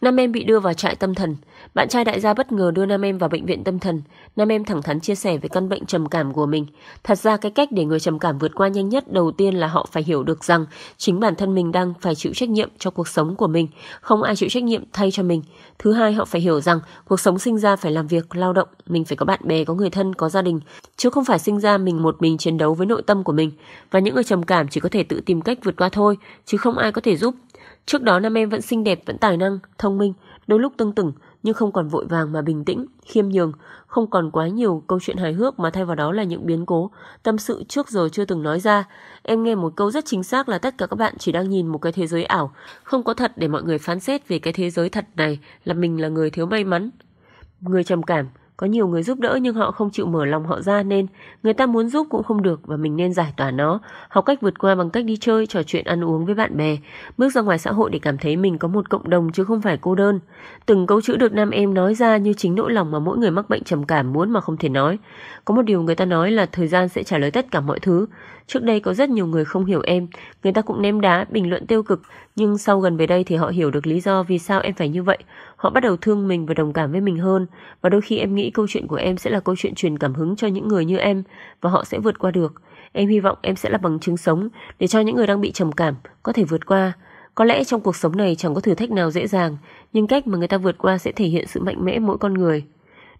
Nam em bị đưa vào trại tâm thần. Bạn trai đại gia bất ngờ đưa Nam em vào bệnh viện tâm thần. Nam em thẳng thắn chia sẻ về căn bệnh trầm cảm của mình. Thật ra cái cách để người trầm cảm vượt qua nhanh nhất đầu tiên là họ phải hiểu được rằng chính bản thân mình đang phải chịu trách nhiệm cho cuộc sống của mình, không ai chịu trách nhiệm thay cho mình. Thứ hai, họ phải hiểu rằng cuộc sống sinh ra phải làm việc, lao động, mình phải có bạn bè, có người thân, có gia đình, chứ không phải sinh ra mình một mình chiến đấu với nội tâm của mình. Và những người trầm cảm chỉ có thể tự tìm cách vượt qua thôi, chứ không ai có thể giúp Trước đó nam em vẫn xinh đẹp, vẫn tài năng, thông minh, đôi lúc tương tửng nhưng không còn vội vàng mà bình tĩnh, khiêm nhường, không còn quá nhiều câu chuyện hài hước mà thay vào đó là những biến cố, tâm sự trước giờ chưa từng nói ra. Em nghe một câu rất chính xác là tất cả các bạn chỉ đang nhìn một cái thế giới ảo, không có thật để mọi người phán xét về cái thế giới thật này là mình là người thiếu may mắn, người trầm cảm, có nhiều người giúp đỡ nhưng họ không chịu mở lòng họ ra nên người ta muốn giúp cũng không được và mình nên giải tỏa nó, học cách vượt qua bằng cách đi chơi, trò chuyện ăn uống với bạn bè, bước ra ngoài xã hội để cảm thấy mình có một cộng đồng chứ không phải cô đơn. Từng câu chữ được nam em nói ra như chính nỗi lòng mà mỗi người mắc bệnh trầm cảm muốn mà không thể nói. Có một điều người ta nói là thời gian sẽ trả lời tất cả mọi thứ. Trước đây có rất nhiều người không hiểu em, người ta cũng ném đá, bình luận tiêu cực, nhưng sau gần về đây thì họ hiểu được lý do vì sao em phải như vậy. Họ bắt đầu thương mình và đồng cảm với mình hơn, và đôi khi em nghĩ câu chuyện của em sẽ là câu chuyện truyền cảm hứng cho những người như em, và họ sẽ vượt qua được. Em hy vọng em sẽ là bằng chứng sống để cho những người đang bị trầm cảm có thể vượt qua. Có lẽ trong cuộc sống này chẳng có thử thách nào dễ dàng, nhưng cách mà người ta vượt qua sẽ thể hiện sự mạnh mẽ mỗi con người.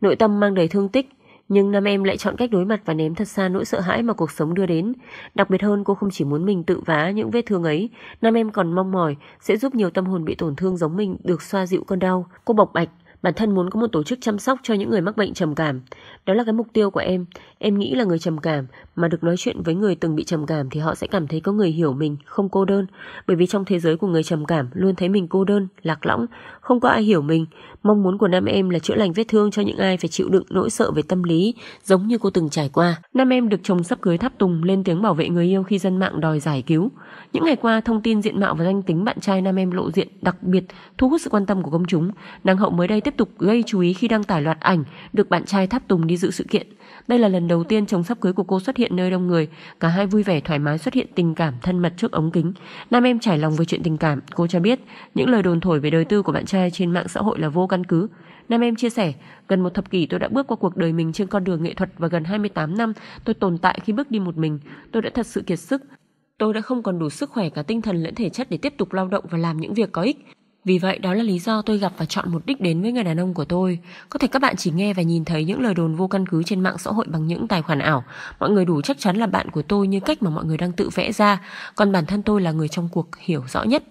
Nội tâm mang đầy thương tích, nhưng nam em lại chọn cách đối mặt và ném thật xa nỗi sợ hãi mà cuộc sống đưa đến. Đặc biệt hơn cô không chỉ muốn mình tự vá những vết thương ấy, nam em còn mong mỏi sẽ giúp nhiều tâm hồn bị tổn thương giống mình được xoa dịu cơn đau. Cô bộc bạch, bản thân muốn có một tổ chức chăm sóc cho những người mắc bệnh trầm cảm. Đó là cái mục tiêu của em. Em nghĩ là người trầm cảm mà được nói chuyện với người từng bị trầm cảm thì họ sẽ cảm thấy có người hiểu mình, không cô đơn. Bởi vì trong thế giới của người trầm cảm luôn thấy mình cô đơn, lạc lõng, không có ai hiểu mình. Mong muốn của Nam Em là chữa lành vết thương cho những ai phải chịu đựng nỗi sợ về tâm lý, giống như cô từng trải qua. Nam Em được chồng sắp cưới tháp tùng lên tiếng bảo vệ người yêu khi dân mạng đòi giải cứu. Những ngày qua, thông tin diện mạo và danh tính bạn trai Nam Em lộ diện đặc biệt thu hút sự quan tâm của công chúng. Nàng hậu mới đây tiếp tục gây chú ý khi đăng tải loạt ảnh được bạn trai tháp tùng đi dự sự kiện. Đây là lần đầu tiên chồng sắp cưới của cô xuất hiện hiện nơi đông người, cả hai vui vẻ thoải mái xuất hiện tình cảm thân mật trước ống kính. Nam em trải lòng với chuyện tình cảm, cô cho biết những lời đồn thổi về đời tư của bạn trai trên mạng xã hội là vô căn cứ. Nam em chia sẻ, gần một thập kỷ tôi đã bước qua cuộc đời mình trên con đường nghệ thuật và gần 28 năm tôi tồn tại khi bước đi một mình. Tôi đã thật sự kiệt sức. Tôi đã không còn đủ sức khỏe cả tinh thần lẫn thể chất để tiếp tục lao động và làm những việc có ích. Vì vậy đó là lý do tôi gặp và chọn một đích đến với người đàn ông của tôi. Có thể các bạn chỉ nghe và nhìn thấy những lời đồn vô căn cứ trên mạng xã hội bằng những tài khoản ảo. Mọi người đủ chắc chắn là bạn của tôi như cách mà mọi người đang tự vẽ ra, còn bản thân tôi là người trong cuộc hiểu rõ nhất.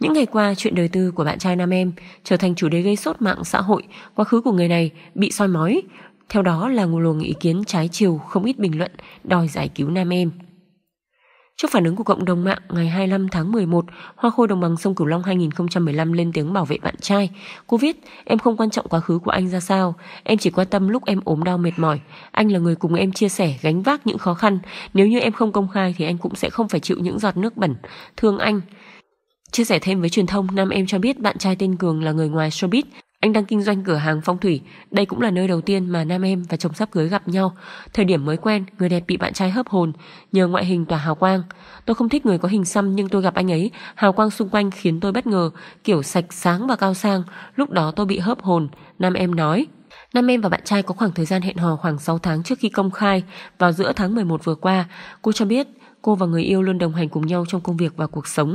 Những ngày qua, chuyện đời tư của bạn trai nam em trở thành chủ đề gây sốt mạng xã hội, quá khứ của người này bị soi mói. Theo đó là luồng ý kiến trái chiều, không ít bình luận đòi giải cứu nam em. Trước phản ứng của cộng đồng mạng ngày 25 tháng 11, Hoa Khôi Đồng bằng sông Cửu Long 2015 lên tiếng bảo vệ bạn trai. Cô viết, em không quan trọng quá khứ của anh ra sao, em chỉ quan tâm lúc em ốm đau mệt mỏi. Anh là người cùng em chia sẻ, gánh vác những khó khăn. Nếu như em không công khai thì anh cũng sẽ không phải chịu những giọt nước bẩn. Thương anh. Chia sẻ thêm với truyền thông, nam em cho biết bạn trai tên Cường là người ngoài showbiz, anh đang kinh doanh cửa hàng phong thủy, đây cũng là nơi đầu tiên mà nam em và chồng sắp cưới gặp nhau. Thời điểm mới quen, người đẹp bị bạn trai hấp hồn nhờ ngoại hình tỏa hào quang. Tôi không thích người có hình xăm nhưng tôi gặp anh ấy, hào quang xung quanh khiến tôi bất ngờ, kiểu sạch sáng và cao sang, lúc đó tôi bị hấp hồn, nam em nói. Nam em và bạn trai có khoảng thời gian hẹn hò khoảng 6 tháng trước khi công khai vào giữa tháng 11 vừa qua. Cô cho biết cô và người yêu luôn đồng hành cùng nhau trong công việc và cuộc sống.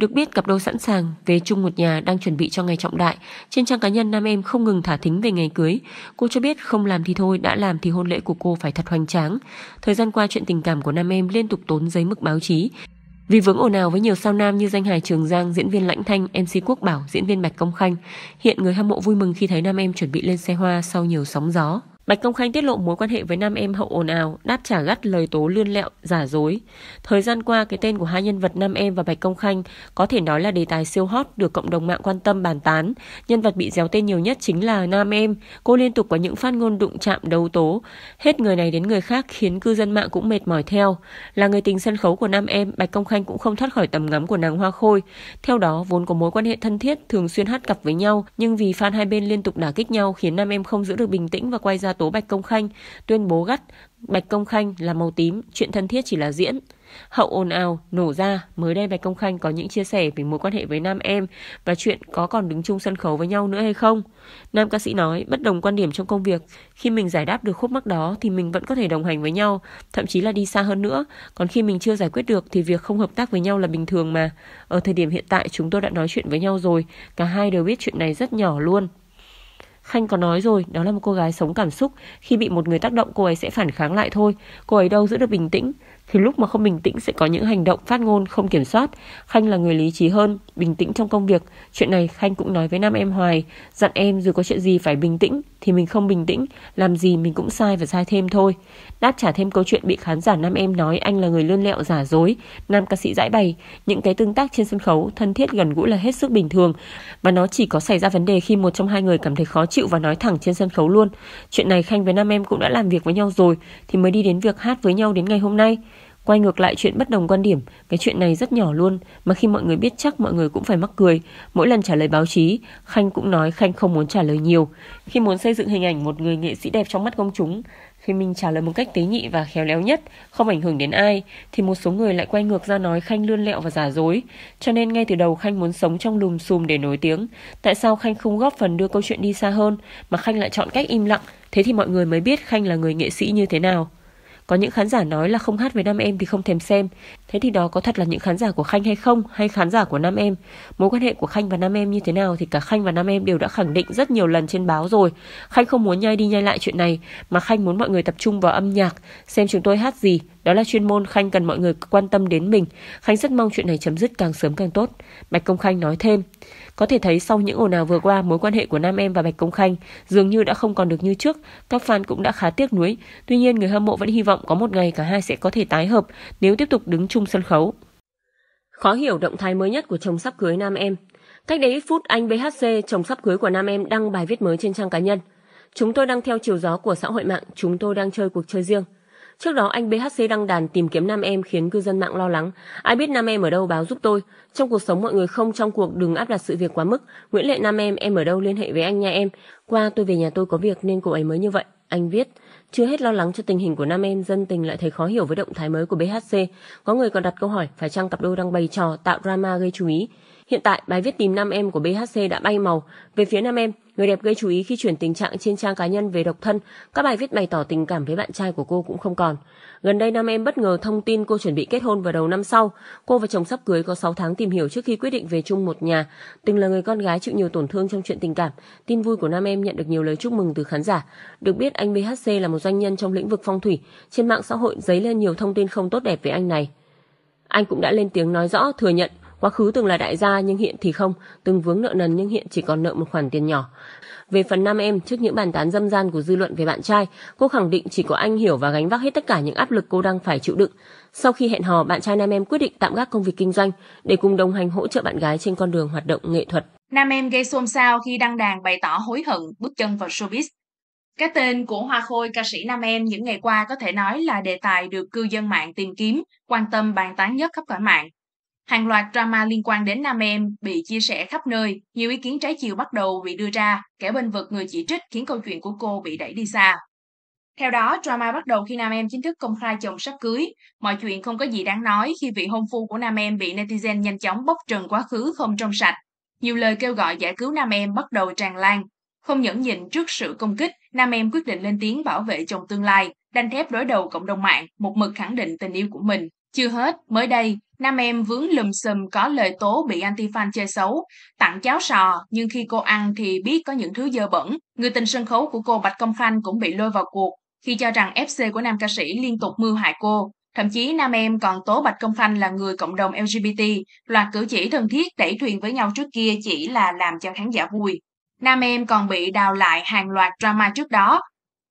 Được biết cặp đôi sẵn sàng về chung một nhà đang chuẩn bị cho ngày trọng đại. Trên trang cá nhân nam em không ngừng thả thính về ngày cưới. Cô cho biết không làm thì thôi, đã làm thì hôn lễ của cô phải thật hoành tráng. Thời gian qua chuyện tình cảm của nam em liên tục tốn giấy mực báo chí. Vì vướng ồn ào với nhiều sao nam như danh hài Trường Giang, diễn viên Lãnh Thanh, MC Quốc Bảo, diễn viên Bạch Công Khanh, hiện người hâm mộ vui mừng khi thấy nam em chuẩn bị lên xe hoa sau nhiều sóng gió. Bạch Công Khanh tiết lộ mối quan hệ với nam em hậu ồn ào, đáp trả gắt lời tố lươn lẹo, giả dối. Thời gian qua, cái tên của hai nhân vật nam em và Bạch Công Khanh có thể nói là đề tài siêu hot được cộng đồng mạng quan tâm bàn tán. Nhân vật bị déo tên nhiều nhất chính là nam em. Cô liên tục có những phát ngôn đụng chạm đấu tố, hết người này đến người khác khiến cư dân mạng cũng mệt mỏi theo. Là người tình sân khấu của nam em, Bạch Công Khanh cũng không thoát khỏi tầm ngắm của nàng Hoa Khôi. Theo đó, vốn có mối quan hệ thân thiết, thường xuyên hát cặp với nhau, nhưng vì fan hai bên liên tục đả kích nhau khiến nam em không giữ được bình tĩnh và quay ra tố Bạch Công Khanh, tuyên bố gắt Bạch Công Khanh là màu tím, chuyện thân thiết chỉ là diễn. Hậu ồn ào, nổ ra, mới đây Bạch Công Khanh có những chia sẻ về mối quan hệ với nam em và chuyện có còn đứng chung sân khấu với nhau nữa hay không. Nam ca sĩ nói, bất đồng quan điểm trong công việc, khi mình giải đáp được khúc mắc đó thì mình vẫn có thể đồng hành với nhau, thậm chí là đi xa hơn nữa, còn khi mình chưa giải quyết được thì việc không hợp tác với nhau là bình thường mà. Ở thời điểm hiện tại chúng tôi đã nói chuyện với nhau rồi, cả hai đều biết chuyện này rất nhỏ luôn. Khanh có nói rồi, đó là một cô gái sống cảm xúc. Khi bị một người tác động, cô ấy sẽ phản kháng lại thôi. Cô ấy đâu giữ được bình tĩnh thì lúc mà không bình tĩnh sẽ có những hành động phát ngôn không kiểm soát. Khanh là người lý trí hơn, bình tĩnh trong công việc. Chuyện này Khanh cũng nói với nam em Hoài, dặn em dù có chuyện gì phải bình tĩnh thì mình không bình tĩnh, làm gì mình cũng sai và sai thêm thôi. Đáp trả thêm câu chuyện bị khán giả nam em nói anh là người lươn lẹo giả dối, nam ca sĩ giải bày, những cái tương tác trên sân khấu thân thiết gần gũi là hết sức bình thường và nó chỉ có xảy ra vấn đề khi một trong hai người cảm thấy khó chịu và nói thẳng trên sân khấu luôn. Chuyện này Khanh với nam em cũng đã làm việc với nhau rồi thì mới đi đến việc hát với nhau đến ngày hôm nay. Quay ngược lại chuyện bất đồng quan điểm, cái chuyện này rất nhỏ luôn, mà khi mọi người biết chắc mọi người cũng phải mắc cười. Mỗi lần trả lời báo chí, Khanh cũng nói Khanh không muốn trả lời nhiều. Khi muốn xây dựng hình ảnh một người nghệ sĩ đẹp trong mắt công chúng, khi mình trả lời một cách tế nhị và khéo léo nhất, không ảnh hưởng đến ai, thì một số người lại quay ngược ra nói Khanh lươn lẹo và giả dối. Cho nên ngay từ đầu Khanh muốn sống trong lùm xùm để nổi tiếng. Tại sao Khanh không góp phần đưa câu chuyện đi xa hơn, mà Khanh lại chọn cách im lặng? Thế thì mọi người mới biết Khanh là người nghệ sĩ như thế nào. Có những khán giả nói là không hát với nam em thì không thèm xem. Thế thì đó có thật là những khán giả của Khanh hay không hay khán giả của nam em? Mối quan hệ của Khanh và nam em như thế nào thì cả Khanh và nam em đều đã khẳng định rất nhiều lần trên báo rồi. Khanh không muốn nhai đi nhai lại chuyện này mà Khanh muốn mọi người tập trung vào âm nhạc, xem chúng tôi hát gì, đó là chuyên môn Khanh cần mọi người quan tâm đến mình. Khanh rất mong chuyện này chấm dứt càng sớm càng tốt. Bạch Công Khanh nói thêm. Có thể thấy sau những ồn ào vừa qua, mối quan hệ của Nam Em và Bạch Công Khanh dường như đã không còn được như trước. Các fan cũng đã khá tiếc nuối. Tuy nhiên, người hâm mộ vẫn hy vọng có một ngày cả hai sẽ có thể tái hợp nếu tiếp tục đứng chung sân khấu. Khó hiểu động thái mới nhất của chồng sắp cưới Nam Em. Cách đây ít phút, anh BHC, chồng sắp cưới của Nam Em đăng bài viết mới trên trang cá nhân. Chúng tôi đang theo chiều gió của xã hội mạng, chúng tôi đang chơi cuộc chơi riêng. Trước đó anh BHC đăng đàn tìm kiếm nam em khiến cư dân mạng lo lắng. Ai biết nam em ở đâu báo giúp tôi. Trong cuộc sống mọi người không trong cuộc đừng áp đặt sự việc quá mức. Nguyễn Lệ nam em, em ở đâu liên hệ với anh nha em. Qua tôi về nhà tôi có việc nên cô ấy mới như vậy. Anh viết, chưa hết lo lắng cho tình hình của nam em, dân tình lại thấy khó hiểu với động thái mới của BHC. Có người còn đặt câu hỏi, phải chăng cặp đôi đang bày trò, tạo drama gây chú ý. Hiện tại, bài viết tìm nam em của BHC đã bay màu. Về phía nam em, người đẹp gây chú ý khi chuyển tình trạng trên trang cá nhân về độc thân. Các bài viết bày tỏ tình cảm với bạn trai của cô cũng không còn. Gần đây, nam em bất ngờ thông tin cô chuẩn bị kết hôn vào đầu năm sau. Cô và chồng sắp cưới có 6 tháng tìm hiểu trước khi quyết định về chung một nhà. Từng là người con gái chịu nhiều tổn thương trong chuyện tình cảm, tin vui của nam em nhận được nhiều lời chúc mừng từ khán giả. Được biết, anh BHC là một doanh nhân trong lĩnh vực phong thủy. Trên mạng xã hội dấy lên nhiều thông tin không tốt đẹp về anh này. Anh cũng đã lên tiếng nói rõ, thừa nhận Quá khứ từng là đại gia nhưng hiện thì không, từng vướng nợ nần nhưng hiện chỉ còn nợ một khoản tiền nhỏ. Về phần nam em, trước những bàn tán dâm gian của dư luận về bạn trai, cô khẳng định chỉ có anh hiểu và gánh vác hết tất cả những áp lực cô đang phải chịu đựng. Sau khi hẹn hò, bạn trai nam em quyết định tạm gác công việc kinh doanh để cùng đồng hành hỗ trợ bạn gái trên con đường hoạt động nghệ thuật. Nam em gây xôn xao khi đăng đàn bày tỏ hối hận bước chân vào showbiz. Cái tên của Hoa Khôi ca sĩ Nam Em những ngày qua có thể nói là đề tài được cư dân mạng tìm kiếm, quan tâm bàn tán nhất khắp cả mạng. Hàng loạt drama liên quan đến nam em bị chia sẻ khắp nơi, nhiều ý kiến trái chiều bắt đầu bị đưa ra, kẻ bên vực người chỉ trích khiến câu chuyện của cô bị đẩy đi xa. Theo đó, drama bắt đầu khi nam em chính thức công khai chồng sắp cưới. Mọi chuyện không có gì đáng nói khi vị hôn phu của nam em bị netizen nhanh chóng bóc trần quá khứ không trong sạch. Nhiều lời kêu gọi giải cứu nam em bắt đầu tràn lan. Không nhẫn nhịn trước sự công kích, nam em quyết định lên tiếng bảo vệ chồng tương lai, đanh thép đối đầu cộng đồng mạng, một mực khẳng định tình yêu của mình. Chưa hết, mới đây, Nam em vướng lùm xùm có lời tố bị anti-fan chơi xấu, tặng cháo sò nhưng khi cô ăn thì biết có những thứ dơ bẩn. Người tình sân khấu của cô Bạch Công Khanh cũng bị lôi vào cuộc khi cho rằng FC của nam ca sĩ liên tục mưu hại cô. Thậm chí nam em còn tố Bạch Công Khanh là người cộng đồng LGBT, loạt cử chỉ thân thiết đẩy thuyền với nhau trước kia chỉ là làm cho khán giả vui. Nam em còn bị đào lại hàng loạt drama trước đó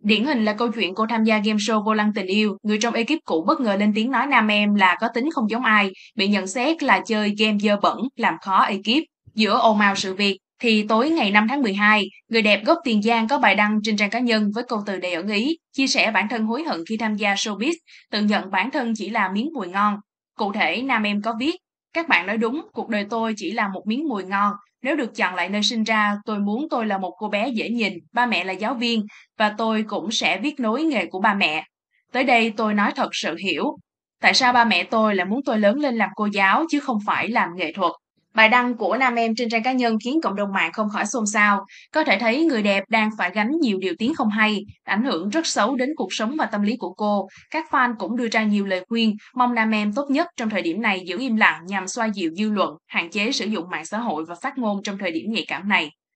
Điển hình là câu chuyện cô tham gia game show Vô Lăng Tình Yêu, người trong ekip cũ bất ngờ lên tiếng nói nam em là có tính không giống ai, bị nhận xét là chơi game dơ bẩn, làm khó ekip. Giữa ồn ào sự việc, thì tối ngày 5 tháng 12, người đẹp gốc Tiền Giang có bài đăng trên trang cá nhân với câu từ đầy ẩn ý, chia sẻ bản thân hối hận khi tham gia showbiz, tự nhận bản thân chỉ là miếng bùi ngon. Cụ thể, nam em có viết, các bạn nói đúng, cuộc đời tôi chỉ là một miếng mùi ngon. Nếu được chọn lại nơi sinh ra, tôi muốn tôi là một cô bé dễ nhìn, ba mẹ là giáo viên, và tôi cũng sẽ viết nối nghề của ba mẹ. Tới đây tôi nói thật sự hiểu. Tại sao ba mẹ tôi lại muốn tôi lớn lên làm cô giáo chứ không phải làm nghệ thuật? Bài đăng của nam em trên trang cá nhân khiến cộng đồng mạng không khỏi xôn xao. Có thể thấy người đẹp đang phải gánh nhiều điều tiếng không hay, ảnh hưởng rất xấu đến cuộc sống và tâm lý của cô. Các fan cũng đưa ra nhiều lời khuyên, mong nam em tốt nhất trong thời điểm này giữ im lặng nhằm xoa dịu dư luận, hạn chế sử dụng mạng xã hội và phát ngôn trong thời điểm nhạy cảm này.